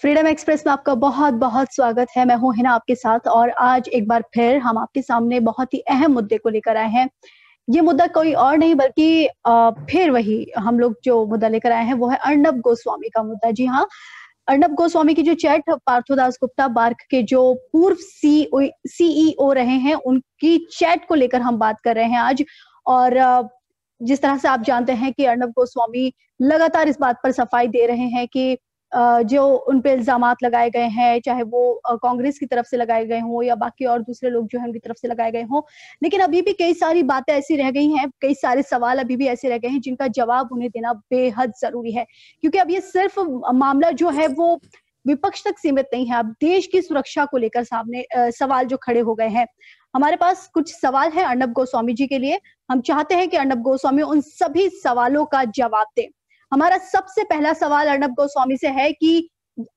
Freedom express में आपका बहुत बहुत स्वागत है मैं हूं हिना आपके साथ और आज एक बार फिर हम आपके सामने बहुत ही अहम मुद्दे को लेकर आए हैं ये मुद्दा कोई और नहीं बल्कि फिर वही हम लोग जो मुद्दा लेकर आए हैं वो है अर्णब गोस्वामी का मुद्दा जी हाँ अर्णब गोस्वामी की जो चैट पार्थोदास गुप्ता बार्क के जो पूर्व सीईओ e रहे हैं उनकी चैट को लेकर हम बात कर रहे हैं आज और जिस तरह से आप जानते हैं कि अर्णब गोस्वामी लगातार इस बात पर सफाई दे रहे हैं कि जो उन पे इल्जाम लगाए गए हैं चाहे वो कांग्रेस की तरफ से लगाए गए हों या बाकी और दूसरे लोग जो है उनकी तरफ से लगाए गए हों लेकिन अभी भी कई सारी बातें ऐसी रह गई हैं कई सारे सवाल अभी भी ऐसे रह गए हैं जिनका जवाब उन्हें देना बेहद जरूरी है क्योंकि अब ये सिर्फ मामला जो है वो विपक्ष तक सीमित नहीं है अब देश की सुरक्षा को लेकर सामने सवाल जो खड़े हो गए हैं हमारे पास कुछ सवाल है अर्णब गोस्वामी जी के लिए हम चाहते हैं कि अर्णब गोस्वामी उन सभी सवालों का जवाब दें हमारा सबसे पहला सवाल अर्णब गोस्वामी से है कि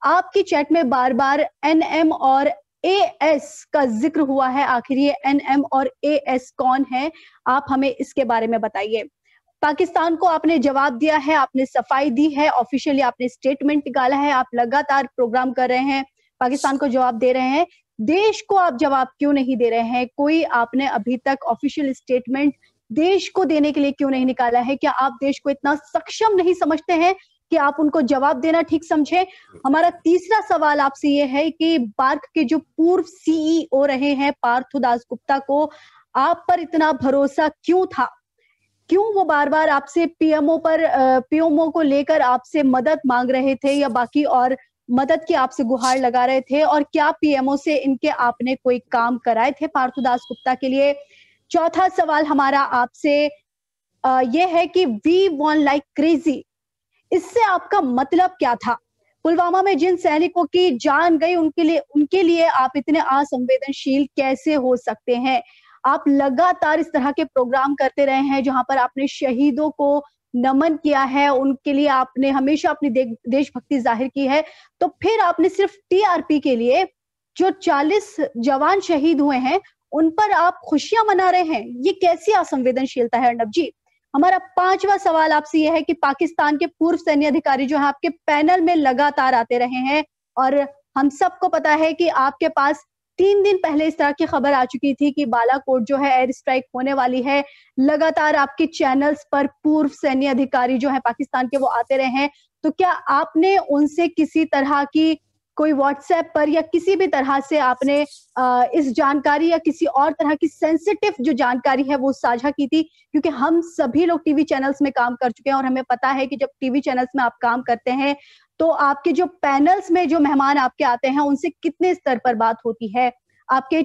आपकी चैट में बार बार एन एम और ए एस का जिक्र हुआ है आखिर ये एनएम और ए एस कौन है आप हमें इसके बारे में बताइए पाकिस्तान को आपने जवाब दिया है आपने सफाई दी है ऑफिशियली आपने स्टेटमेंट निकाला है आप लगातार प्रोग्राम कर रहे हैं पाकिस्तान को जवाब दे रहे हैं देश को आप जवाब क्यों नहीं दे रहे हैं कोई आपने अभी तक ऑफिशियल स्टेटमेंट देश को देने के लिए क्यों नहीं निकाला है क्या आप देश को इतना सक्षम नहीं समझते हैं कि आप उनको जवाब देना ठीक समझे हमारा तीसरा सवाल आपसे ये है कि बार्क के जो पूर्व सीईओ e रहे हैं दास गुप्ता को आप पर इतना भरोसा क्यों था क्यों वो बार बार आपसे पीएमओ पर पीएमओ को लेकर आपसे मदद मांग रहे थे या बाकी और मदद की आपसे गुहार लगा रहे थे और क्या पीएमओ से इनके आपने कोई काम कराए थे पार्थुदास गुप्ता के लिए चौथा सवाल हमारा आपसे ये है कि वी वॉन लाइक क्रेजी इससे आपका मतलब क्या था पुलवामा में जिन सैनिकों की जान गई उनके लिए उनके लिए आप इतने असंवेदनशील कैसे हो सकते हैं आप लगातार इस तरह के प्रोग्राम करते रहे हैं जहां पर आपने शहीदों को नमन किया है उनके लिए आपने हमेशा अपनी देशभक्ति जाहिर की है तो फिर आपने सिर्फ टीआरपी के लिए जो 40 जवान शहीद हुए हैं उन पर आप खुशियां मना रहे हैं ये कैसी असंवेदनशीलता है अर्णब जी हमारा पांचवा सवाल आपसे यह है कि पाकिस्तान के पूर्व सैन्य अधिकारी जो है आपके पैनल में लगातार आते रहे हैं और हम सबको पता है कि आपके पास तीन दिन पहले इस तरह की खबर आ चुकी थी कि बालाकोट जो है एयर स्ट्राइक होने वाली है लगातार आपके चैनल्स पर पूर्व सैन्य अधिकारी जो है पाकिस्तान के वो आते रहे हैं तो क्या आपने उनसे किसी तरह की कोई व्हाट्सएप पर या किसी भी तरह से आपने इस जानकारी या किसी और तरह की सेंसिटिव जो जानकारी है वो साझा की थी क्योंकि हम सभी लोग टीवी चैनल्स में काम कर चुके हैं और हमें पता है कि जब टीवी चैनल्स में आप काम करते हैं तो आपके जो पैनल्स में जो मेहमान आपके आते हैं उनसे कितने स्तर पर बात होती है आपके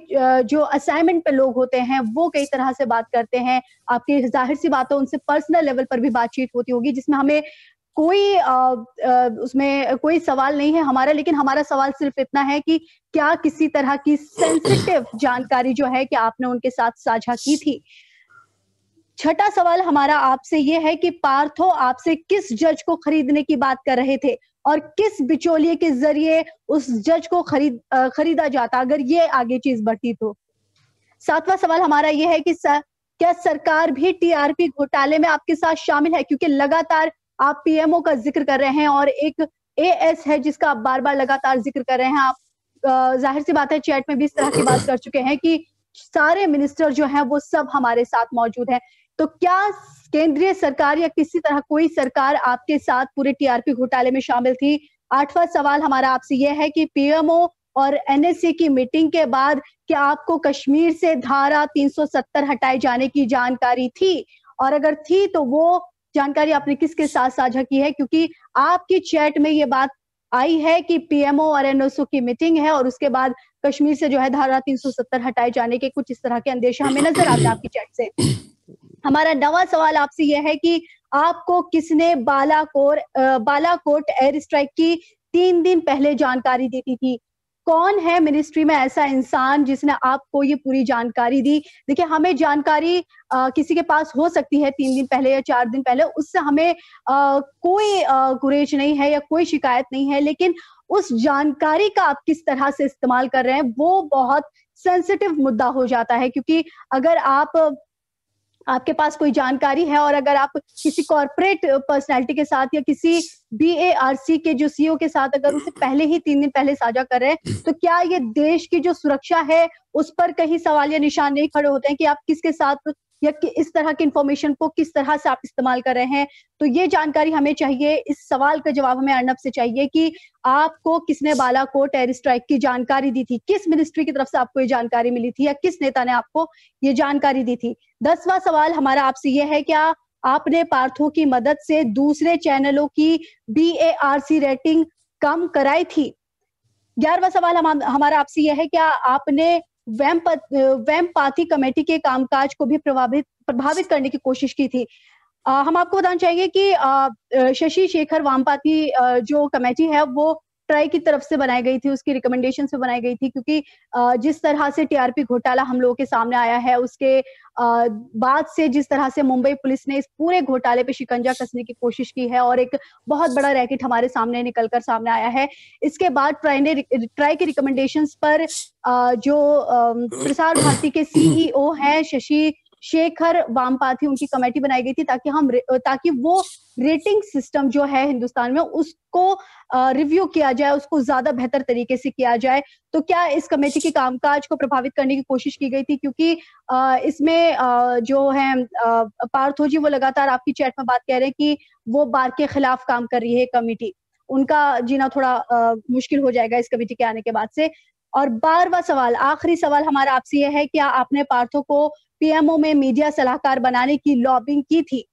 जो असाइनमेंट पे लोग होते हैं वो कई तरह से बात करते हैं आपकी जाहिर सी बात है उनसे पर्सनल लेवल पर भी बातचीत होती होगी जिसमें हमें कोई आ, आ, उसमें कोई सवाल नहीं है हमारा लेकिन हमारा सवाल सिर्फ इतना है कि क्या किसी तरह की सेंसिटिव जानकारी जो है कि आपने उनके साथ साझा की थी छठा सवाल हमारा आपसे ये है कि पार्थो आपसे किस जज को खरीदने की बात कर रहे थे और किस बिचौलिए के जरिए उस जज को खरीद खरीदा जाता अगर ये आगे चीज बढ़ती तो सातवां सवाल हमारा ये है कि सर, क्या सरकार भी टीआरपी घोटाले में आपके साथ शामिल है क्योंकि लगातार आप पीएमओ का जिक्र कर रहे हैं और एक एएस है जिसका आप बार बार लगातार जिक्र कर रहे हैं आप जाहिर सी बात है चैट में भी इस तरह की बात कर चुके हैं कि सारे मिनिस्टर जो हैं वो सब हमारे साथ मौजूद हैं तो क्या केंद्रीय सरकार या किसी तरह कोई सरकार आपके साथ पूरे टीआरपी घोटाले में शामिल थी आठवां सवाल हमारा आपसे यह है कि पीएमओ और एनएससी की मीटिंग के बाद क्या आपको कश्मीर से धारा 370 हटाए जाने की जानकारी थी और अगर थी तो वो जानकारी आपने किसके साथ साझा की है क्योंकि आपकी चैट में ये बात आई है कि पीएमओ और एनओसओ की मीटिंग है और उसके बाद कश्मीर से जो है धारा 370 हटाए जाने के कुछ इस तरह के अंदेशे हमें नजर आते हैं आपकी चैट से हमारा नवा सवाल आपसे यह है कि आपको किसने बालाकोट बालाकोट एयर स्ट्राइक की तीन दिन पहले जानकारी देती थी कौन है मिनिस्ट्री में ऐसा इंसान जिसने आपको ये पूरी जानकारी दी देखिए हमें जानकारी आ, किसी के पास हो सकती है तीन दिन पहले या चार दिन पहले उससे हमें आ, कोई आ, गुरेज नहीं है या कोई शिकायत नहीं है लेकिन उस जानकारी का आप किस तरह से इस्तेमाल कर रहे हैं वो बहुत सेंसिटिव मुद्दा हो जाता है क्योंकि अगर आप आपके पास कोई जानकारी है और अगर आप किसी कॉर्पोरेट पर्सनैलिटी के साथ या किसी बी के जो सीओ e के साथ अगर उसे पहले ही तीन दिन पहले साझा कर रहे हैं तो क्या ये देश की जो सुरक्षा है उस पर कहीं सवाल या निशान नहीं खड़े होते हैं कि आप किसके साथ या कि इस तरह की इंफॉर्मेशन को किस तरह से आप इस्तेमाल कर रहे हैं तो ये जानकारी हमें चाहिए इस सवाल का जवाब हमें अर्नब से चाहिए कि आपको किसने बाला को टेरिस स्ट्राइक की जानकारी दी थी किस मिनिस्ट्री की तरफ से आपको ये जानकारी मिली थी या किस नेता ने आपको ये जानकारी दी थी दसवा सवाल हमारा आपसे ये है क्या आपने पार्थों की मदद से दूसरे चैनलों की बी रेटिंग कम कराई थी ग्यारहवा सवाल हम, हमारा आपसे यह है क्या आपने वैम्प पाथी कमेटी के कामकाज को भी प्रभावित प्रभावित करने की कोशिश की थी आ, हम आपको बताना चाहेंगे कि शशि शेखर वामपाथी जो कमेटी है वो ट्राई की तरफ से बनाई गई थी उसकी रिकमेंडेशन से बनाई गई थी क्योंकि जिस तरह से टीआरपी घोटाला हम लोगों के सामने आया है उसके बाद से जिस तरह से मुंबई पुलिस ने इस पूरे घोटाले पे शिकंजा कसने की कोशिश की है और एक बहुत बड़ा रैकेट हमारे सामने निकल कर सामने आया है इसके बाद ट्राई ने ट्राई के रिकमेंडेशन पर जो प्रसार भारती के सीईओ e है शशि शेखर वामपाथी उनकी कमेटी बनाई गई थी ताकि हम ताकि वो रेटिंग सिस्टम जो है हिंदुस्तान में उसको रिव्यू किया जाए उसको ज्यादा बेहतर तरीके से किया जाए तो क्या इस कमेटी के कामकाज को प्रभावित करने की कोशिश की गई थी क्योंकि इसमें जो है पार्थो जी वो लगातार आपकी चैट में बात कह रहे हैं कि वो बार के खिलाफ काम कर रही है कमेटी उनका जीना थोड़ा आ, मुश्किल हो जाएगा इस कमेटी के आने के बाद से और बारवा सवाल आखिरी सवाल हमारा आपसे यह है क्या आपने पार्थो को पीएमओ में मीडिया सलाहकार बनाने की लॉबिंग की थी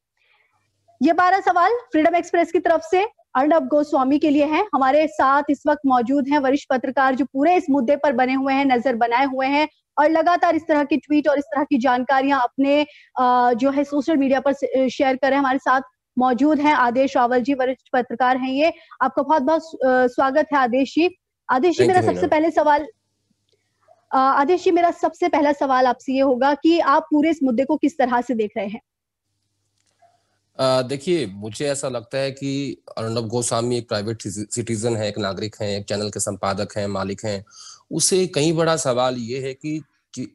ये बारह सवाल फ्रीडम एक्सप्रेस की तरफ से अर्णब गोस्वामी के लिए हैं हमारे साथ इस वक्त मौजूद हैं वरिष्ठ पत्रकार जो पूरे इस मुद्दे पर बने हुए हैं नजर बनाए हुए हैं और लगातार इस तरह की ट्वीट और इस तरह की जानकारियां अपने जो है सोशल मीडिया पर शेयर कर रहे हैं हमारे साथ मौजूद हैं आदेश रावल जी वरिष्ठ पत्रकार हैं ये आपका बहुत बहुत स्वागत है आदेश जी आदेश जी मेरा सबसे पहले सवाल आदेश जी मेरा सबसे पहला सवाल आपसे ये होगा कि आप पूरे इस मुद्दे को किस तरह से देख रहे हैं देखिए मुझे ऐसा लगता है कि अर्णब गोस्वामी एक प्राइवेट सिटीजन है एक नागरिक है एक चैनल के संपादक हैं मालिक हैं उसे कहीं बड़ा सवाल ये है कि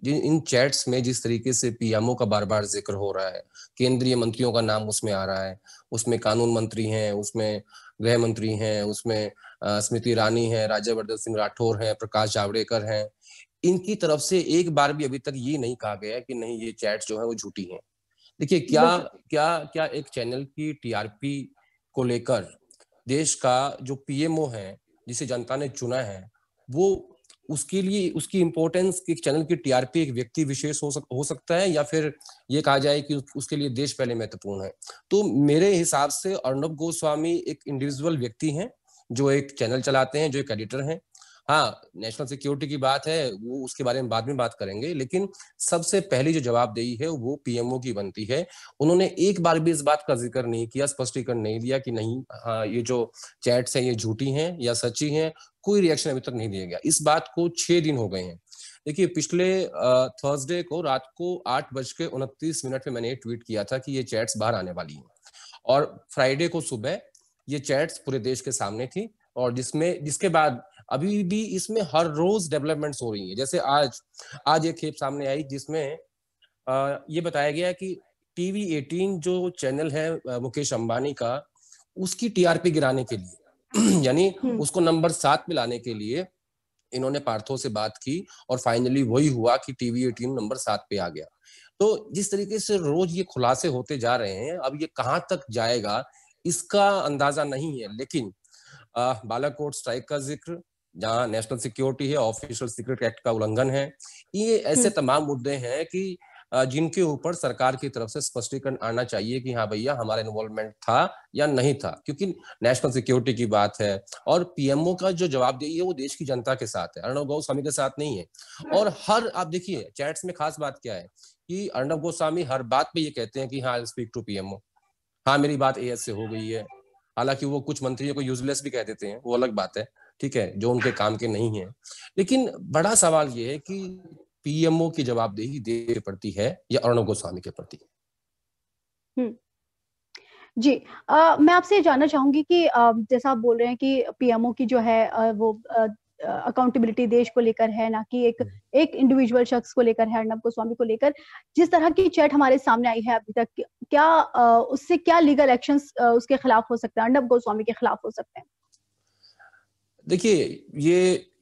इन चैट्स में जिस तरीके से पीएमओ का बार बार जिक्र हो रहा है केंद्रीय मंत्रियों का नाम उसमें आ रहा है उसमें कानून मंत्री हैं उसमें गृह मंत्री हैं उसमें स्मृति ईरानी है राज्यवर्धन सिंह राठौर हैं प्रकाश जावड़ेकर हैं इनकी तरफ से एक बार भी अभी तक ये नहीं कहा गया है कि नहीं ये चैट्स जो है वो झूठी हैं देखिए क्या क्या क्या एक चैनल की टीआरपी को लेकर देश का जो पीएमओ है जिसे जनता ने चुना है वो उसके लिए उसकी इम्पोर्टेंस एक चैनल की टीआरपी एक व्यक्ति विशेष हो सक हो सकता है या फिर ये कहा जाए कि उसके लिए देश पहले महत्वपूर्ण है तो मेरे हिसाब से अर्णब गोस्वामी एक इंडिविजुअल व्यक्ति हैं जो एक चैनल चलाते हैं जो एक एडिटर हैं हाँ नेशनल सिक्योरिटी की बात है वो उसके बारे में बाद में बात करेंगे लेकिन सबसे पहली जो जवाब दी है वो पीएमओ की बनती है उन्होंने एक बार भी इस बात का जिक्र नहीं किया स्पष्टीकरण नहीं दिया कि नहीं हाँ ये जो चैट्स हैं ये झूठी हैं या सच्ची हैं कोई रिएक्शन अभी तक नहीं दिया गया इस बात को छह दिन हो गए हैं देखिए पिछले थर्सडे को रात को आठ बज के उनतीस मिनट में मैंने ट्वीट किया था कि ये चैट्स बाहर आने वाली हैं और फ्राइडे को सुबह ये चैट्स पूरे देश के सामने थी और जिसमें जिसके बाद अभी भी इसमें हर रोज डेवलपमेंट्स हो रही है जैसे आज आज एक खेप सामने आई जिसमें ये बताया गया कि टीवी 18 जो चैनल है मुकेश अंबानी का उसकी टीआरपी गिराने के लिए यानी हम्म। उसको नंबर सात में लाने के लिए इन्होंने पार्थो से बात की और फाइनली वही हुआ कि टीवी एटीन नंबर सात पे आ गया तो जिस तरीके से रोज ये खुलासे होते जा रहे हैं अब ये कहाँ तक जाएगा इसका अंदाजा नहीं है लेकिन बालाकोट स्ट्राइक का जिक्र जहां नेशनल सिक्योरिटी है ऑफिशियल सीक्रेट एक्ट का उल्लंघन है ये ऐसे हम्म। तमाम मुद्दे हैं कि जिनके ऊपर सरकार की तरफ से स्पष्टीकरण आना चाहिए कि हाँ भैया हमारा इन्वॉल्वमेंट था या नहीं था क्योंकि नेशनल सिक्योरिटी की बात है और पीएमओ का जो जवाब दे वो देश की जनता के साथ है अर्णव गोस्वामी के साथ नहीं है हाँ। और हर आप देखिए चैट्स में खास बात क्या है कि अर्णव गोस्वामी हर बात पे ये कहते हैं कि हाँ स्पीक टू पीएमओ हाँ मेरी बात ए से हो गई है हालांकि वो कुछ मंत्रियों को यूजलेस भी कह देते हैं वो अलग बात है ठीक है जो उनके काम के नहीं है लेकिन बड़ा सवाल ये है कि पीएमओ की जवाबदेही देवी पड़ती है या अर्णव गोस्वामी के प्रति हम्म। जी आ, मैं आपसे जानना चाहूंगी कि जैसा आप बोल रहे हैं कि पीएमओ की जो है वो अकाउंटेबिलिटी देश को लेकर है ना कि एक हम्म। एक इंडिविजुअल शख्स को लेकर है अर्णब गोस्वामी को लेकर जिस तरह की चैट हमारे सामने आई है अभी तक क्या आ, उससे क्या लीगल एक्शंस उसके खिलाफ हो सकते हैं अर्णब गोस्वामी के खिलाफ हो सकते हैं देखिए ये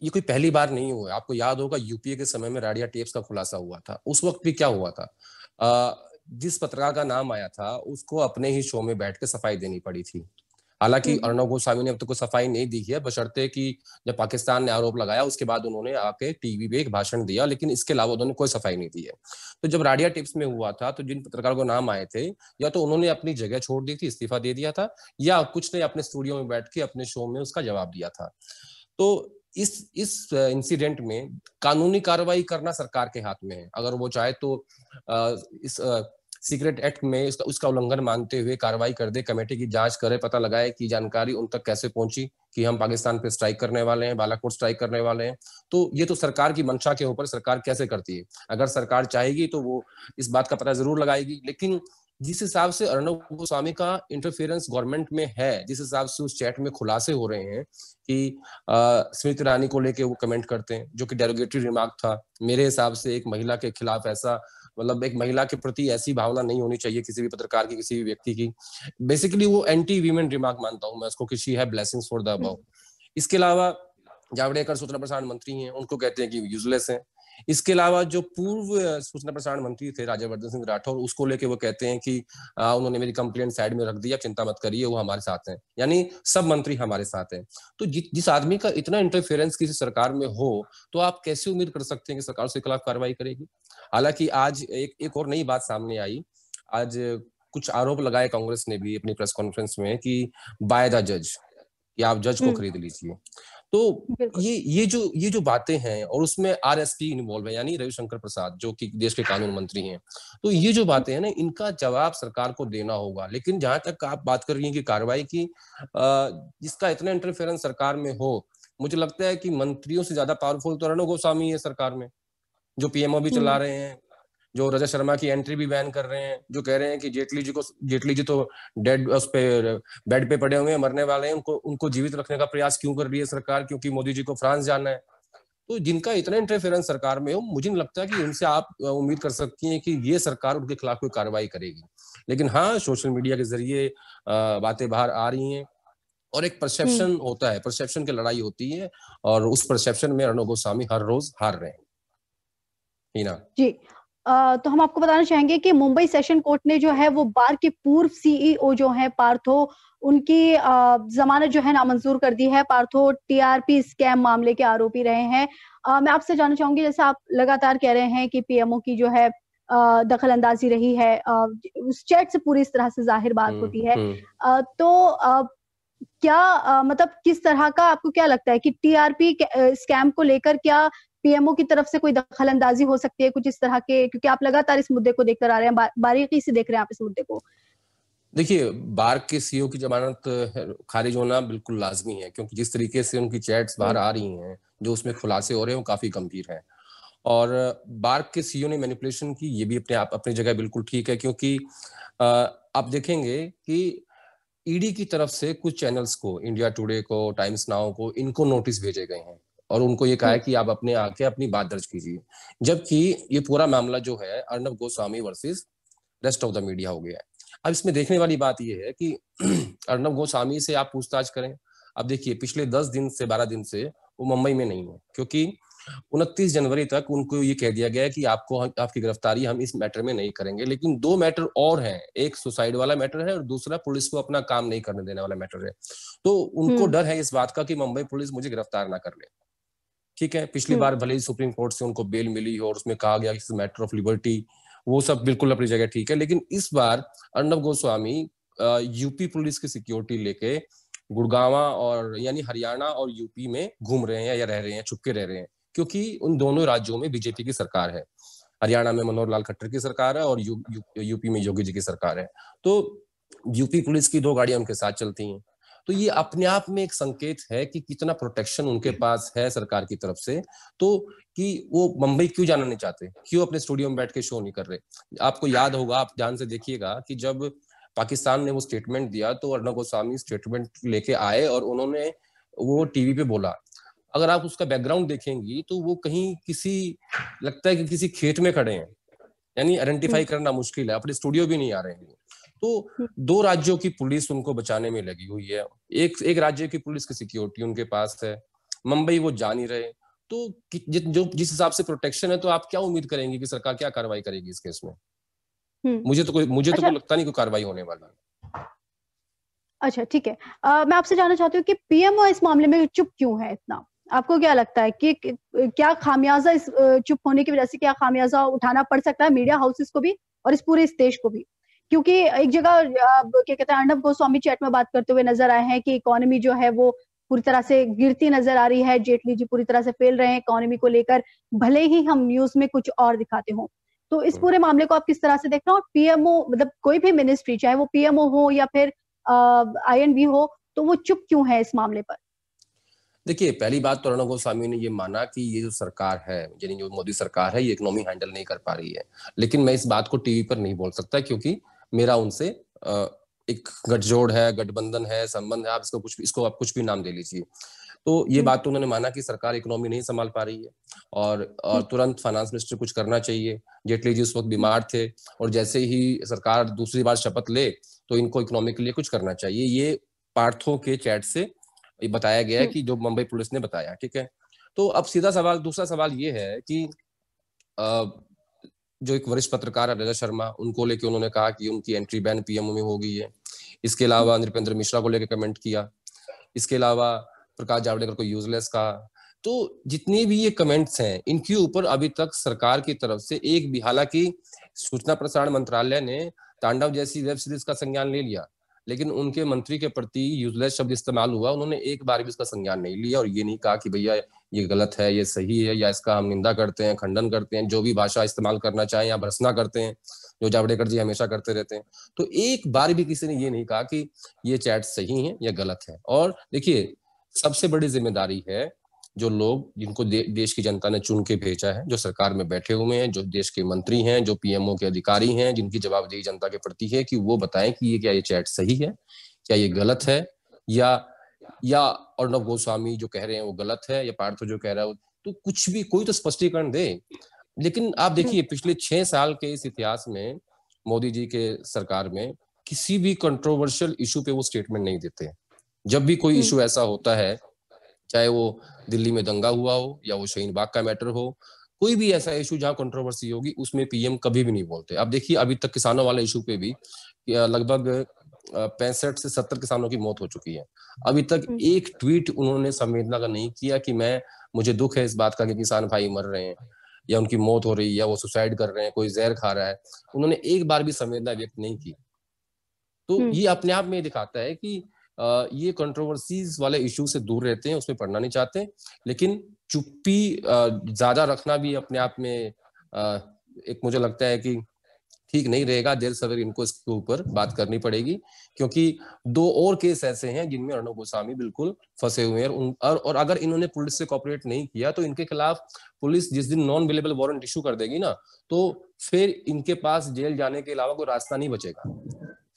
ये कोई पहली बार नहीं हुआ आपको याद होगा यूपीए के समय में राडिया टेप्स का खुलासा हुआ था उस वक्त भी क्या हुआ था आ, जिस पत्रकार का नाम आया था उसको अपने ही शो में बैठ के सफाई देनी पड़ी थी हालांकि हम्म। अर्णव गोस्वामी ने अब तक तो कोई सफाई नहीं दी है बशर्ते कि जब पाकिस्तान ने आरोप लगाया उसके बाद उन्होंने आके टीवी पे एक भाषण दिया लेकिन इसके अलावा उन्होंने कोई सफाई नहीं दी है तो जब राडिया टिप्स में हुआ था तो जिन पत्रकारों को नाम आए थे या तो उन्होंने अपनी जगह छोड़ दी थी इस्तीफा दे दिया था या कुछ ने अपने स्टूडियो में बैठ के अपने शो में उसका जवाब दिया था तो इस इस इंसिडेंट में कानूनी कार्रवाई करना सरकार के हाथ में है अगर वो चाहे तो इस सीक्रेट एक्ट में उसका उसका उल्लंघन मानते हुए कार्रवाई कर दे कमेटी की जांच करे पता लगाए कि जानकारी उन तक कैसे पहुंची कि हम पाकिस्तान पे स्ट्राइक करने वाले हैं बालाकोट स्ट्राइक करने वाले हैं तो ये तो सरकार की मंशा के ऊपर सरकार कैसे करती है अगर सरकार चाहेगी तो वो इस बात का पता जरूर लगाएगी लेकिन जिस हिसाब से अर्णव गोस्वामी का इंटरफेरेंस गवर्नमेंट में है जिस हिसाब से उस चैट में खुलासे हो रहे हैं कि स्मृति ईरानी को लेके वो कमेंट करते हैं जो कि डेरोगेटरी रिमार्क था मेरे हिसाब से एक महिला के खिलाफ ऐसा मतलब एक महिला के प्रति ऐसी भावना नहीं होनी चाहिए किसी भी पत्रकार की किसी भी व्यक्ति की बेसिकली वो एंटी वीमेन रिमार्क मानता हूँ मैं उसको किसी है ब्लेसिंग फॉर द अबाउ इसके अलावा जावड़ेकर सूचना प्रसारण मंत्री हैं उनको कहते हैं कि यूजलेस हैं इसके अलावा जो पूर्व सूचना प्रसारण मंत्री थे राज्यवर्धन सिंह राठौर उसको लेके वो कहते हैं कि आ, उन्होंने मेरी कंप्लेंट साइड में रख दी आप चिंता मत करिए वो हमारे साथ हैं यानी सब मंत्री हमारे साथ हैं तो जि, जिस आदमी का इतना इंटरफेरेंस किसी सरकार में हो तो आप कैसे उम्मीद कर सकते हैं कि सरकार उसके खिलाफ कार्रवाई करेगी हालांकि आज एक एक और नई बात सामने आई आज कुछ आरोप लगाए कांग्रेस ने भी अपनी प्रेस कॉन्फ्रेंस में कि बाय द जज कि आप जज को हम्म। खरीद लीजिए तो ये ये जो ये जो बातें हैं और उसमें आर एस पी इन्वॉल्व है यानी रविशंकर प्रसाद जो कि देश के कानून मंत्री हैं तो ये जो बातें हैं ना इनका जवाब सरकार को देना होगा लेकिन जहां तक आप बात कर रही हैं कि कार्रवाई की जिसका इतना इंटरफेरेंस सरकार में हो मुझे लगता है कि मंत्रियों से ज्यादा पावरफुल तो रणु गोस्वामी है सरकार में जो पीएमओ भी चला हम्म। रहे हैं जो रजत शर्मा की एंट्री भी बैन कर रहे हैं जो कह रहे हैं कि जेटली जी को जेटली जी तो डेड उस पे बेड पे पड़े हुए हैं मरने वाले हैं उनको उनको जीवित रखने का प्रयास क्यों कर रही है सरकार क्योंकि मोदी जी को फ्रांस जाना है तो जिनका इतना इंटरफेरेंस सरकार में हो मुझे नहीं लगता कि उनसे आप उम्मीद कर सकती हैं कि ये सरकार उनके खिलाफ कोई कार्रवाई करेगी लेकिन हाँ सोशल मीडिया के जरिए बातें बाहर आ रही हैं और एक परसेप्शन हम्म। होता है परसेप्शन की लड़ाई होती है और उस परसेप्शन में अर्णव गोस्वामी हर रोज हार रहे हैं जी तो हम आपको बताना चाहेंगे कि मुंबई सेशन कोर्ट ने जो है वो बार के पूर्व सीईओ e जो है पार्थो उनकी जमानत जो है नामंजूर कर दी है पार्थो टीआरपी स्कैम मामले के आरोपी रहे हैं मैं आपसे जानना चाहूंगी जैसे आप लगातार कह रहे हैं कि पीएमओ की जो है दखल अंदाजी रही है उस चैट से पूरी इस तरह से जाहिर बात हम्म, होती है हम्म। तो क्या मतलब किस तरह का आपको क्या लगता है कि टीआरपी स्कैम को लेकर क्या पीएमओ की तरफ से कोई दखल अंदाजी हो सकती है कुछ इस तरह के क्योंकि आप लगातार इस मुद्दे को देखकर आ रहे हैं बा, बारीकी से देख रहे हैं आप इस मुद्दे को देखिए बार के सीईओ e की जमानत खारिज होना बिल्कुल लाजमी है क्योंकि जिस तरीके से उनकी चैट्स बाहर आ रही हैं जो उसमें खुलासे हो रहे हैं वो काफी गंभीर हैं और बार्क के सीईओ e ने मैनिपुलेशन की ये भी अपने आप अपनी जगह बिल्कुल ठीक है क्योंकि आप देखेंगे कि ईडी e की तरफ से कुछ चैनल्स को इंडिया टुडे को टाइम्स नाउ को इनको नोटिस भेजे गए हैं और उनको ये कहा है हाँ। कि आप अपने आके अपनी बात दर्ज कीजिए जबकि ये पूरा मामला जो है Arnab Goswami versus rest of the media हो गया है अब इसमें देखने वाली बात यह है कि अर्नब गोस्वामी से आप पूछताछ करें अब देखिए पिछले दस दिन से बारह दिन से वो मुंबई में नहीं है क्योंकि उनतीस जनवरी तक उनको ये कह दिया गया कि आपको आपकी गिरफ्तारी हम इस मैटर में नहीं करेंगे लेकिन दो मैटर और हैं एक सुसाइड वाला मैटर है और दूसरा पुलिस को अपना काम नहीं करने देने वाला मैटर है तो उनको हम्म। डर है इस बात का कि मुंबई पुलिस मुझे गिरफ्तार ना कर ले ठीक है पिछली हम्म। बार भले ही सुप्रीम कोर्ट से उनको बेल मिली हो और उसमें कहा गया मैटर ऑफ लिबर्टी वो सब बिल्कुल अपनी जगह ठीक है लेकिन इस बार अर्णब गोस्वामी यूपी पुलिस की सिक्योरिटी लेके गुड़गावा और यानी हरियाणा और यूपी में घूम रहे हैं या रह रहे हैं छुपके रह रहे हैं क्योंकि उन दोनों राज्यों में बीजेपी की सरकार है हरियाणा में मनोहर लाल खट्टर की सरकार है और यू, यू, यूपी में योगी जी की सरकार है तो यूपी पुलिस की दो गाड़ियां उनके साथ चलती हैं तो ये अपने आप में एक संकेत है कि कितना प्रोटेक्शन उनके पास है सरकार की तरफ से तो कि वो मुंबई क्यों जाना नहीं चाहते क्यों अपने स्टूडियो में बैठ के शो नहीं कर रहे आपको याद होगा आप ध्यान से देखिएगा कि जब पाकिस्तान ने वो स्टेटमेंट दिया तो अर्णव गोस्वामी स्टेटमेंट लेके आए और उन्होंने वो टीवी पे बोला अगर आप उसका बैकग्राउंड देखेंगी तो वो कहीं किसी लगता है कि किसी खेत में खड़े हैं यानी आइडेंटिफाई हम्म। करना मुश्किल है अपने स्टूडियो भी नहीं आ रहे हैं तो दो राज्यों की पुलिस उनको बचाने में लगी हुई है एक एक राज्य की पुलिस की सिक्योरिटी उनके पास है मुंबई वो जा नहीं रहे तो जो जिस हिसाब से प्रोटेक्शन है तो आप क्या उम्मीद करेंगे कि सरकार क्या कार्रवाई करेगी इस केस में हम्म। मुझे तो कोई मुझे तो अच्छा, तो लगता नहीं कोई कार्रवाई होने वाला है अच्छा ठीक है आ, मैं आपसे जानना चाहती हूँ कि पीएमओ इस मामले में चुप क्यों है इतना आपको क्या लगता है कि क्या खामियाजा इस चुप होने की वजह से क्या खामियाजा उठाना पड़ सकता है मीडिया हाउसेस को भी और इस पूरे इस देश को भी क्योंकि एक जगह क्या कहते हैं अर्णब गोस्वामी चैट में बात करते हुए नजर आए हैं कि इकोनॉमी जो है वो पूरी तरह से गिरती नजर आ रही है जेटली जी पूरी तरह से फेल रहे हैं इकोनॉमी को लेकर भले ही हम न्यूज में कुछ और दिखाते हों तो इस हम्म। पूरे मामले को आप किस तरह से देख रहे हो पीएमओ मतलब कोई भी मिनिस्ट्री चाहे वो पीएमओ हो या फिर आई एन हो तो वो चुप क्यों है इस मामले पर देखिए पहली बात तो अर्णव गोस्वामी ने ये माना कि ये जो सरकार है यानी जो मोदी सरकार है ये इकोनॉमी हैंडल नहीं कर पा रही है लेकिन मैं इस बात को टीवी पर नहीं बोल सकता क्योंकि मेरा उनसे एक गठजोड़ है गठबंधन है संबंध है आप इसको कुछ इसको आप कुछ भी नाम दे लीजिए तो ये हम्म। बात तो उन्होंने माना कि सरकार इकोनॉमी नहीं संभाल पा रही है और और हम्म। तुरंत फाइनेंस मिनिस्टर कुछ करना चाहिए जेटली जी उस वक्त बीमार थे और जैसे ही सरकार दूसरी बार शपथ ले तो इनको इकोनॉमी के लिए कुछ करना चाहिए ये पार्थो के चैट से बताया गया है हम्म। कि जो मुंबई पुलिस ने बताया ठीक है तो अब सीधा सवाल दूसरा सवाल ये है कि जो एक वरिष्ठ पत्रकार है रजत शर्मा उनको लेके उन्होंने कहा कि उनकी एंट्री बैन पीएमओ में हो गई है इसके अलावा नृपेंद्र मिश्रा को लेकर कमेंट किया इसके अलावा प्रकाश जावड़ेकर को यूजलेस कहा तो जितने भी ये कमेंट्स हैं इनके ऊपर अभी तक सरकार की तरफ से एक भी हालांकि सूचना प्रसारण मंत्रालय ने तांडव जैसी वेब सीरीज का संज्ञान ले लिया लेकिन उनके मंत्री के प्रति यूजलेस शब्द इस्तेमाल हुआ उन्होंने एक बार भी उसका संज्ञान नहीं लिया और ये नहीं कहा कि भैया ये गलत है ये सही है या इसका हम निंदा करते हैं खंडन करते हैं जो भी भाषा इस्तेमाल करना चाहें या भर्सना करते हैं जो जावड़ेकर जी हमेशा करते रहते हैं तो एक बार भी किसी ने ये नहीं कहा कि ये चैट सही है या गलत है और देखिए सबसे बड़ी जिम्मेदारी है जो लोग जिनको दे, देश की जनता ने चुन के भेजा है जो सरकार में बैठे हुए हैं जो देश के मंत्री हैं जो पीएमओ के अधिकारी हैं जिनकी जवाबदेही जनता के प्रति है कि वो बताएं कि ये क्या ये चैट सही है क्या ये गलत है या या अर्णव गोस्वामी जो कह रहे हैं वो गलत है या पार्थ जो कह रहा है तो कुछ भी कोई तो स्पष्टीकरण दे लेकिन आप हम्म। देखिए पिछले छह साल के इस इतिहास में मोदी जी के सरकार में किसी भी कंट्रोवर्शियल इशू पे वो स्टेटमेंट नहीं देते जब भी कोई इशू हम्म। ऐसा होता है चाहे वो दिल्ली में दंगा हुआ हो या वो शहीन बाग का मैटर हो कोई भी ऐसा इशू जहाँ कंट्रोवर्सी होगी उसमें पीएम कभी भी नहीं बोलते आप देखिए अभी तक किसानों वाले इशू पे भी लगभग पैंसठ से सत्तर किसानों की मौत हो चुकी है अभी तक हम्म। एक ट्वीट उन्होंने संवेदना का नहीं किया कि मैं मुझे दुख है इस बात का कि किसान भाई मर रहे हैं या उनकी मौत हो रही है या वो सुसाइड कर रहे हैं कोई जहर खा रहा है उन्होंने एक बार भी संवेदना व्यक्त नहीं की तो हम्म। ये अपने आप में दिखाता है कि ये कंट्रोवर्सीज वाले इशू से दूर रहते हैं उसमें पढ़ना नहीं चाहते लेकिन चुप्पी ज्यादा रखना भी अपने आप में एक मुझे लगता है कि ठीक नहीं रहेगा जेल सवेर इनको इसके ऊपर बात करनी पड़ेगी क्योंकि दो और केस ऐसे हैं जिनमें अर्णव गोस्वामी बिल्कुल फंसे हुए हैं और, और अगर इन्होंने पुलिस से कॉपरेट नहीं किया तो इनके खिलाफ पुलिस जिस दिन नॉन अवेलेबल वारंट इशू कर देगी ना तो फिर इनके पास जेल जाने के अलावा कोई रास्ता नहीं बचेगा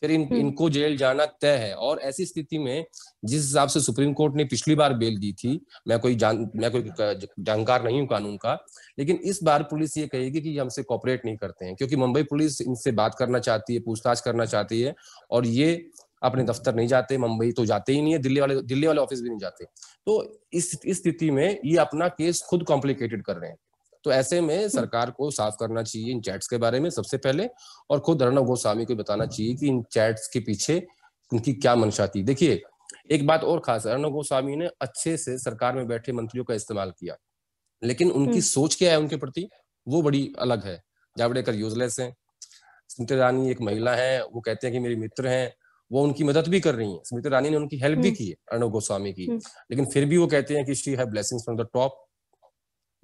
फिर इन हम्म। इनको जेल जाना तय है और ऐसी स्थिति में जिस हिसाब से सुप्रीम कोर्ट ने पिछली बार बेल दी थी मैं कोई जान मैं कोई जानकार नहीं हूं कानून का लेकिन इस बार पुलिस ये कहेगी कि हमसे कॉपरेट नहीं करते हैं क्योंकि मुंबई पुलिस इनसे बात करना चाहती है पूछताछ करना चाहती है और ये अपने दफ्तर नहीं जाते मुंबई तो जाते ही नहीं है दिल्ली वाले दिल्ली वाले ऑफिस भी नहीं जाते तो इस स्थिति में ये अपना केस खुद कॉम्प्लिकेटेड कर रहे हैं तो ऐसे में सरकार को साफ करना चाहिए इन चैट्स के बारे में सबसे पहले और खुद अर्णव गोस्वामी को बताना चाहिए कि इन चैट्स के पीछे उनकी क्या मंशा थी देखिए एक बात और खास है अर्णव गोस्वामी ने अच्छे से सरकार में बैठे मंत्रियों का इस्तेमाल किया लेकिन उनकी हम्म। सोच क्या है उनके प्रति वो बड़ी अलग है जावड़ेकर यूजलेस है स्मृति रानी एक महिला है वो कहते हैं कि मेरे मित्र हैं वो उनकी मदद भी कर रही है स्मृति रानी ने उनकी हेल्प भी हम्म। की है अर्णव गोस्वामी की हम्म। लेकिन फिर भी वो कहते हैं कि शी है ब्लेसिंग्स फ्रॉम द टॉप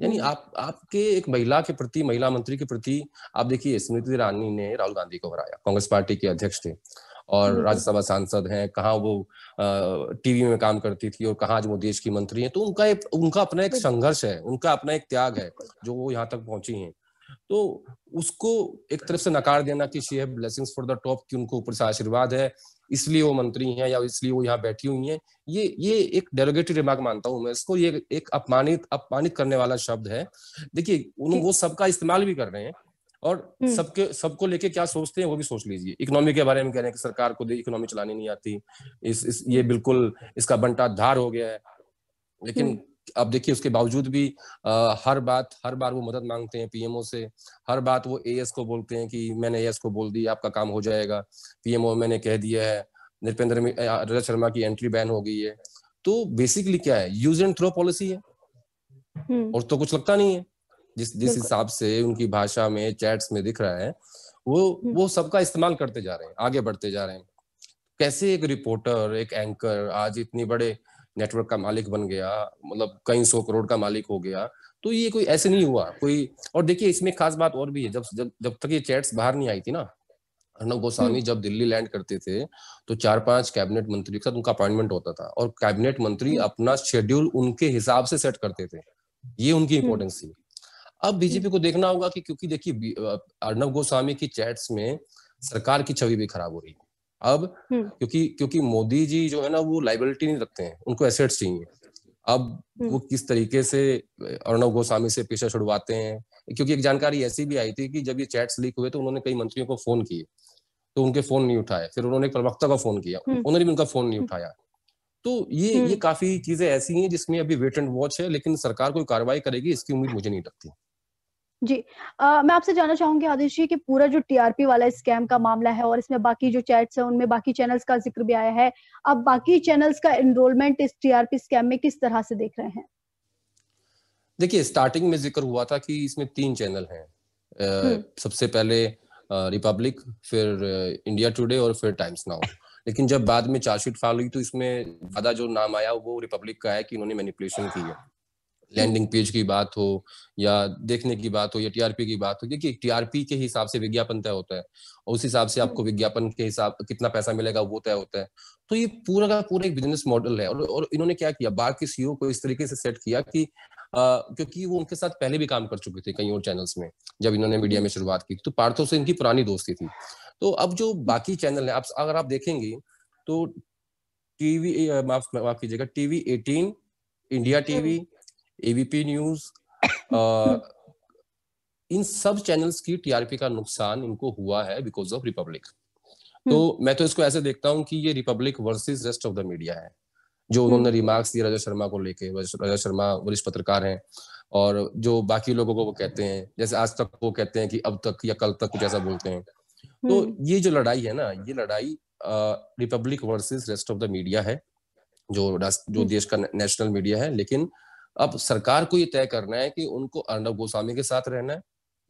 यानी हम्म। आप आपके एक महिला के प्रति महिला मंत्री के प्रति आप देखिए स्मृति ईरानी ने राहुल गांधी को हराया कांग्रेस पार्टी के अध्यक्ष थे और हम्म। राज्यसभा सांसद हैं कहाँ वो टीवी में काम करती थी और कहाँ आज वो देश की मंत्री हैं तो उनका एक उनका अपना एक संघर्ष है उनका अपना एक त्याग है जो वो यहाँ तक पहुंची हैं तो उसको एक तरफ से नकार देना कि शी है ब्लेसिंग्स फॉर द टॉप कि उनको ऊपर से आशीर्वाद है इसलिए वो मंत्री हैं या इसलिए वो यहाँ बैठी हुई हैं ये ये एक डेरोगेटिव रिमार्क मानता हूँ मैं इसको ये एक अपमानित अपमानित करने वाला शब्द है देखिए उन वो सबका इस्तेमाल भी कर रहे हैं और हम्म। सबके सबको लेके क्या सोचते हैं वो भी सोच लीजिए इकोनॉमी के बारे में कह रहे हैं कि सरकार को इकोनॉमी चलानी नहीं आती इस, इस ये बिल्कुल इसका बंटा धार हो गया है लेकिन हम्म। अब देखिए उसके बावजूद भी आ, हर बात हर बार वो मदद मांगते हैं पीएमओ से हर बात वो एएस को बोलते हैं कि मैंने एएस को बोल दी आपका काम हो जाएगा पीएमओ मैंने कह दिया है नृपेंद्र रजत शर्मा की एंट्री बैन हो गई है तो बेसिकली क्या है यूज एंड थ्रो पॉलिसी है हम्म। और तो कुछ लगता नहीं है जिस जिस हिसाब से उनकी भाषा में चैट्स में दिख रहा है वो हम्म। वो सबका इस्तेमाल करते जा रहे हैं आगे बढ़ते जा रहे हैं कैसे एक रिपोर्टर एक एंकर आज इतनी बड़े नेटवर्क का मालिक बन गया मतलब कई सौ करोड़ का मालिक हो गया तो ये कोई ऐसे नहीं हुआ कोई और देखिए इसमें खास बात और भी है जब जब जब तक ये चैट्स बाहर नहीं आई थी ना अर्नब गोस्वामी हम्म। जब दिल्ली लैंड करते थे तो चार पांच कैबिनेट मंत्री के साथ उनका अपॉइंटमेंट होता था और कैबिनेट मंत्री हम्म। अपना शेड्यूल उनके हिसाब से सेट करते थे ये उनकी इंपॉर्टेंस हम्म। थी अब बीजेपी को देखना होगा कि क्योंकि देखिए अर्नब गोस्वामी की चैट्स में सरकार की छवि भी खराब हो रही है अब हम्म। क्योंकि क्योंकि मोदी जी जो है ना वो लाइबिलिटी नहीं रखते हैं उनको एसेट्स चाहिए अब हम्म। वो किस तरीके से अर्णव गोस्वामी से पेशा छुड़वाते हैं क्योंकि एक जानकारी ऐसी भी आई थी कि जब ये चैट्स लीक हुए तो उन्होंने कई मंत्रियों को फोन किए तो उनके फोन नहीं उठाए फिर उन्होंने एक प्रवक्ता का फोन किया हम्म। उन्होंने भी उनका फोन नहीं उठाया तो ये ये काफी चीजें ऐसी हैं जिसमें अभी वेट एंड वॉच है लेकिन सरकार कोई कार्रवाई करेगी इसकी उम्मीद मुझे नहीं लगती जी आ, मैं आपसे जानना चाहूंगी आदेश जी की पूरा जो टीआरपी वाला स्कैम का मामला है और इसमें बाकी जो चैट्स है उनमें बाकी चैनल्स का जिक्र भी आया है अब बाकी चैनल्स का एनरोलमेंट इस टीआरपी स्कैम में किस तरह से देख रहे हैं देखिए स्टार्टिंग में जिक्र हुआ था कि इसमें तीन चैनल हैं आ, हम्म। सबसे पहले रिपब्लिक फिर इंडिया टुडे और फिर टाइम्स नाउ लेकिन जब बाद में चार्जशीट फाइल हुई तो इसमें ज्यादा जो नाम आया वो रिपब्लिक का है कि उन्होंने मैनिपुलेशन की है लैंडिंग पेज की बात हो या देखने की बात हो या टीआरपी की बात हो क्योंकि टीआरपी के हिसाब से विज्ञापन तय होता है और उस हिसाब से आपको हम्म। विज्ञापन के हिसाब कितना पैसा मिलेगा वो तय होता है तो ये पूरा का पूरा एक बिजनेस मॉडल है और, और इन्होंने क्या किया बार के सीओ e को इस तरीके से सेट किया कि आ, क्योंकि वो उनके साथ पहले भी काम कर चुके थे कई और चैनल्स में जब इन्होंने मीडिया में शुरुआत की तो पार्थो से इनकी पुरानी दोस्ती थी तो अब जो बाकी चैनल है आप अगर आप देखेंगे तो टीवी माफ माफ कीजिएगा TV eighteen India TV ABP news इन सब चैनल्स की टीआरपी का नुकसान इनको हुआ है बिकॉज ऑफ रिपब्लिक तो मैं तो इसको ऐसे देखता हूँ कि ये Republic versus rest of the media है जो हम्म। उन्होंने रिमार्क्स दिए राजा शर्मा को लेके राजा शर्मा वरिष्ठ पत्रकार हैं और जो बाकी लोगों को वो कहते हैं जैसे आज तक वो कहते हैं कि अब तक या कल तक कुछ ऐसा बोलते हैं तो हम्म। ये जो लड़ाई है ना ये लड़ाई Republic versus rest of the media है जो जो हम्म। देश का नेशनल मीडिया है लेकिन अब सरकार को ये तय करना है कि उनको अर्णब गोस्वामी के साथ रहना है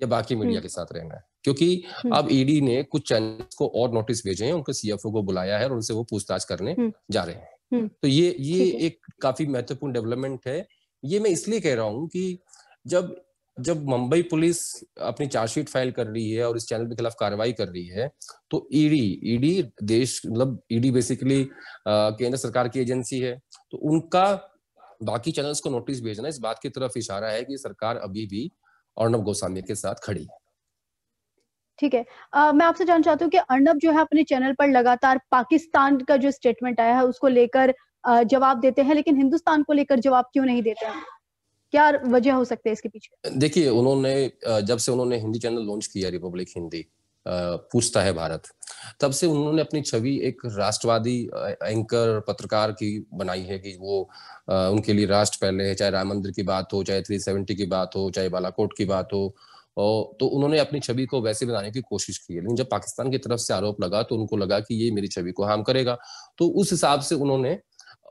या बाकी हम्म। मीडिया के साथ रहना है क्योंकि हम्म। अब ईडी e ने कुछ चैनल्स को और नोटिस भेजे हैं उनके सीएफओ को बुलाया है और उनसे वो पूछताछ करने हम्म। जा रहे हैं तो ये ये एक काफी महत्वपूर्ण डेवलपमेंट है ये मैं इसलिए कह रहा हूं कि जब जब मुंबई पुलिस अपनी चार्जशीट फाइल कर रही है और इस चैनल के खिलाफ कार्रवाई कर रही है तो ईडी e ईडी e देश मतलब ईडी बेसिकली केंद्र सरकार की एजेंसी है तो उनका बाकी चैनल्स को नोटिस भेजना इस बात की तरफ इशारा है कि सरकार अभी भी अर्णब गोस्वामी के साथ खड़ी है ठीक है आ, मैं आपसे जानना चाहती हूँ कि अर्णब जो है अपने चैनल पर लगातार पाकिस्तान का जो स्टेटमेंट आया है उसको लेकर जवाब देते हैं लेकिन हिंदुस्तान को लेकर जवाब क्यों नहीं देते हैं क्या वजह हो सकते हैं इसके पीछे देखिए उन्होंने जब से उन्होंने हिंदी चैनल लॉन्च किया रिपब्लिक हिंदी पूछता है भारत तब से उन्होंने अपनी छवि एक राष्ट्रवादी एंकर पत्रकार की बनाई है कि वो उनके लिए राष्ट्र पहले है चाहे राम मंदिर की बात हो चाहे थ्री सेवेंटी की बात हो चाहे बालाकोट की बात हो तो उन्होंने अपनी छवि को वैसे बनाने की कोशिश की है लेकिन जब पाकिस्तान की तरफ से आरोप लगा तो उनको लगा कि ये मेरी छवि को हार्म करेगा तो उस हिसाब से उन्होंने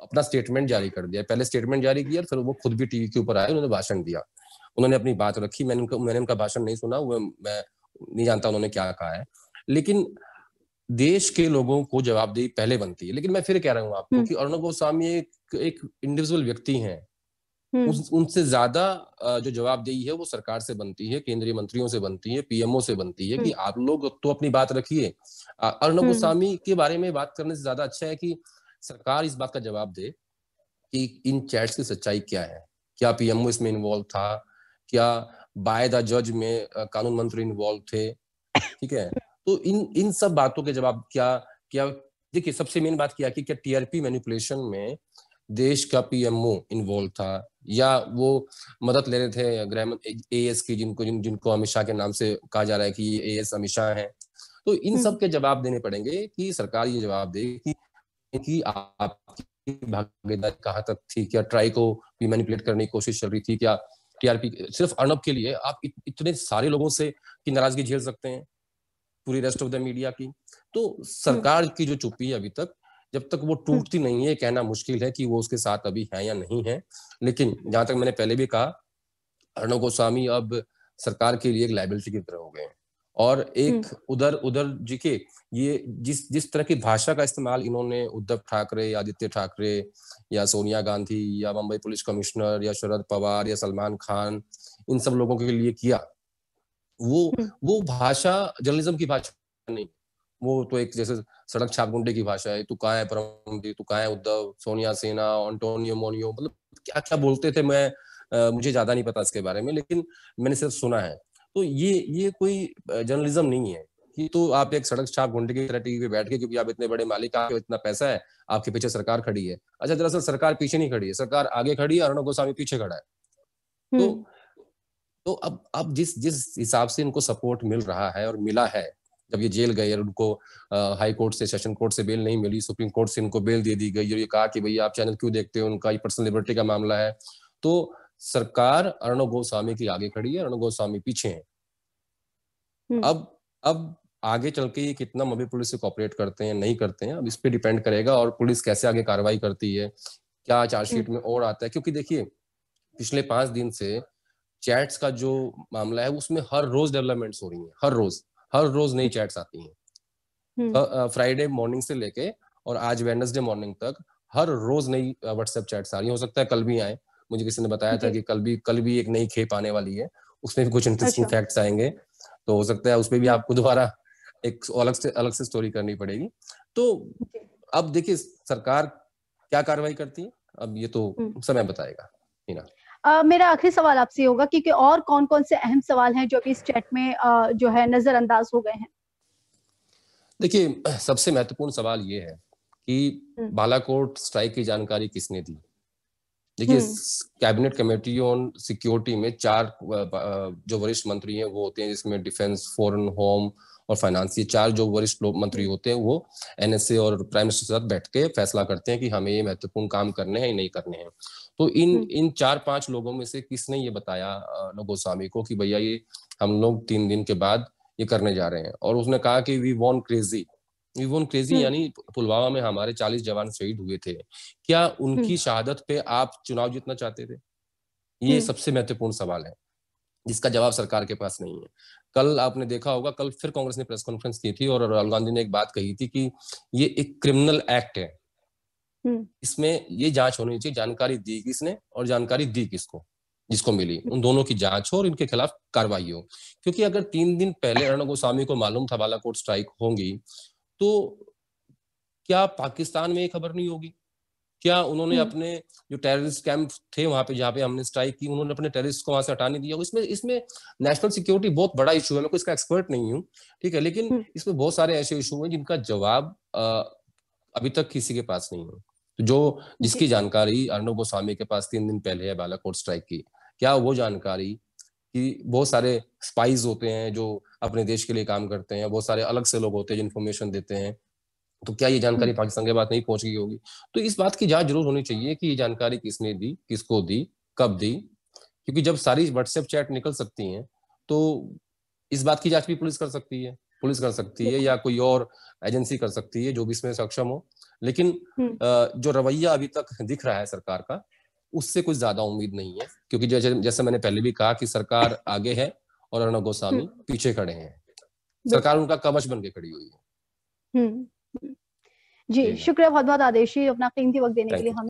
अपना स्टेटमेंट जारी कर दिया पहले स्टेटमेंट जारी किया फिर वो खुद भी टीवी के ऊपर आए उन्होंने भाषण दिया उन्होंने अपनी बात रखी मैंने उनका मैंने उनका भाषण नहीं सुना वो मैं नहीं जानता उन्होंने क्या कहा है लेकिन देश के लोगों को जवाबदेही पहले बनती है लेकिन मैं फिर कह रहा हूँ आपको हम्म। कि अर्णव गोस्वामी एक एक इंडिविजुअल व्यक्ति हैं हम्म। उनसे ज्यादा जो जवाबदेही है वो सरकार से बनती है केंद्रीय मंत्रियों से बनती है पीएमओ से बनती है कि हम्म। आप लोग तो अपनी बात रखिए अर्णव गोस्वामी के बारे में बात करने से ज्यादा अच्छा है कि सरकार इस बात का जवाब दे कि इन चैट्स की सच्चाई क्या है क्या पीएमओ इसमें इन्वॉल्व था क्या बाय द जज में कानून मंत्री इन्वॉल्व थे ठीक है तो इन इन सब बातों के जवाब क्या क्या देखिए सबसे मेन बात क्या कि क्या टीआरपी मैनिपुलेशन में देश का पीएमओ इन्वॉल्व था या वो मदद ले रहे थे गृह ए एस की जिनको जिन, जिनको अमित शाह के नाम से कहा जा रहा है कि ए एस अमित शाह है तो इन सब हम्म। के जवाब देने पड़ेंगे कि सरकार ये जवाब दे कि, कि आपकी भागीदारी कहाँ तक थी क्या ट्राई को भी मैनिपुलेट करने की कोशिश चल रही थी क्या टीआरपी सिर्फ अर्नब के लिए आप इत, इतने सारे लोगों से की नाराजगी झेल सकते हैं पूरी रेस्ट ऑफ द मीडिया की तो सरकार हम्म। की जो चुप्पी है अभी तक जब तक वो हम्म। टूटती नहीं है कहना मुश्किल है कि वो उसके साथ अभी है या नहीं है लेकिन जहां तक मैंने पहले भी कहा अर्णव गोस्वामी अब सरकार के लिए एक लाइबिलिटी की तरह हो गए हैं और एक हम्म। उधर उधर जी के ये जिस जिस तरह की भाषा का इस्तेमाल इन्होंने उद्धव ठाकरे या आदित्य ठाकरे या सोनिया गांधी या मुंबई पुलिस कमिश्नर या शरद पवार या सलमान खान इन सब लोगों के लिए किया वो हम्म। वो भाषा जर्नलिज्म की भाषा नहीं वो तो एक जैसे सड़क छाप गुंडे की भाषा है तू कहा है परमजी तू कहा है उद्धव सोनिया सेना ऑन्टोनियो मोनियो मतलब क्या क्या बोलते थे मैं आ, मुझे ज्यादा नहीं पता इसके बारे में लेकिन मैंने सिर्फ सुना है तो ये ये कोई जर्नलिज्म नहीं है कि तो आप एक सड़क छाप घंटे की तरह टीवी पे बैठ के क्योंकि आप इतने बड़े मालिक आपके इतना पैसा है आपके पीछे सरकार खड़ी है अच्छा दरअसल सरकार पीछे नहीं खड़ी है सरकार आगे खड़ी है अरुण गोस्वामी पीछे खड़ा है तो हम्म। तो अब अब जिस जिस हिसाब से इनको सपोर्ट मिल रहा है और मिला है जब ये जेल गए और उनको हाई कोर्ट से सेशन कोर्ट से बेल नहीं मिली सुप्रीम कोर्ट से इनको बेल दे दी गई और ये कहा कि भैया आप चैनल क्यों देखते हो उनका ये पर्सनल लिबर्टी का मामला है तो सरकार अर्णव गोस्वामी के आगे खड़ी है अर्णव गोस्वामी पीछे हैं हम्म। अब अब आगे चल के ये कितना मभी पुलिस से कॉपरेट करते हैं नहीं करते हैं अब इस पर डिपेंड करेगा और पुलिस कैसे आगे कार्रवाई करती है क्या चार्जशीट हम्म। में और आता है क्योंकि देखिए पिछले पांच दिन से चैट्स का जो मामला है उसमें हर रोज डेवलपमेंट्स हो रही है हर रोज हर रोज नई चैट्स आती हैं हम्म। फ्राइडे मॉर्निंग से लेके और आज वेडनेसडे मॉर्निंग तक हर रोज नई व्हाट्सएप चैट्स आ रही हो सकता है कल भी आए मुझे किसी ने बताया था कि कल भी कल भी एक नई खेप आने वाली है उसमें भी कुछ इंटरेस्टिंग अच्छा। फैक्ट्स आएंगे तो हो सकता है उसमें भी आपको दोबारा एक अलग से अलग से स्टोरी करनी पड़ेगी तो अब देखिए सरकार क्या कार्रवाई करती है अब ये तो हम्म। समय बताएगा हीना Uh, मेरा आखिरी सवाल आपसे होगा क्योंकि और कौन कौन से अहम सवाल हैं जो अभी इस चैट में uh, जो है नजरअंदाज हो गए हैं देखिए सबसे महत्वपूर्ण सवाल ये है कि हम्म। बालाकोट स्ट्राइक की जानकारी किसने दी देखिए हम्म। कैबिनेट कमेटी ऑन सिक्योरिटी में चार जो वरिष्ठ मंत्री हैं वो होते हैं जिसमें डिफेंस फॉरेन होम और फाइनेंस ये चार जो वरिष्ठ मंत्री हम्म। होते हैं वो एनएसए और प्राइम मिनिस्टर के साथ बैठ के फैसला करते हैं कि हमें ये महत्वपूर्ण काम करने हैं या नहीं करने हैं तो इन हम्म। इन चार पांच लोगों में से किसने ये बताया गोस्वामी को कि भैया ये हम लोग तीन दिन के बाद ये करने जा रहे हैं और उसने कहा कि we want crazy even crazy hmm. यानी पुलवामा में हमारे चालीस जवान शहीद हुए थे क्या उनकी हम्म। शहादत पे आप चुनाव जीतना चाहते थे ये हम्म। सबसे महत्वपूर्ण सवाल है जिसका जवाब सरकार के पास नहीं है कल आपने देखा होगा कल फिर कांग्रेस ने प्रेस कॉन्फ्रेंस की थी और राहुल गांधी ने एक बात कही थी कि ये एक क्रिमिनल एक्ट है इसमें ये जांच होनी चाहिए जानकारी दी किसने और जानकारी दी किसको जिसको मिली उन दोनों की जांच हो और इनके खिलाफ कार्रवाई हो क्योंकि अगर तीन दिन पहले अर्णव गोस्वामी को मालूम था बालाकोट स्ट्राइक होंगी तो क्या पाकिस्तान में ये खबर नहीं होगी क्या उन्होंने हम्म। अपने जो टेररिस्ट कैंप थे वहां पे जहाँ पे हमने स्ट्राइक की उन्होंने अपने टेररिस्ट को वहां से हटाने दिया इसमें इसमें नेशनल सिक्योरिटी बहुत बड़ा इशू है मैं कोई इसका एक्सपर्ट नहीं हूँ ठीक है लेकिन हम्म। इसमें बहुत सारे ऐसे इशू हैं जिनका जवाब अभी तक किसी के पास नहीं है तो जो जिसकी जानकारी अर्णव गोस्वामी के पास तीन दिन पहले है बालाकोट स्ट्राइक की क्या वो जानकारी कि बहुत सारे स्पाइज होते हैं जो अपने देश के लिए काम करते हैं बहुत सारे अलग से लोग होते हैं जो इन्फॉर्मेशन देते हैं तो क्या ये जानकारी हम्म। पाकिस्तान के बाद नहीं पहुंच गई होगी तो इस बात की जांच जरूर होनी चाहिए कि ये जानकारी किसने दी किसको दी कब दी क्योंकि जब सारी व्हाट्सएप चैट निकल सकती हैं तो इस बात की जांच भी पुलिस कर सकती है पुलिस कर सकती है या कोई और एजेंसी कर सकती है जो भी इसमें सक्षम हो लेकिन हम्म। जो रवैया अभी तक दिख रहा है सरकार का उससे कुछ ज्यादा उम्मीद नहीं है क्योंकि जैसे जैसे मैंने पहले भी कहा कि सरकार आगे है और अर्णव गोस्वामी हम्म। पीछे खड़े हैं सरकार उनका कवच बन के खड़ी हुई है हम्म। जी शुक्रिया बहुत बहुत आदेशी अपना कीमती वक्त देने के लिए हम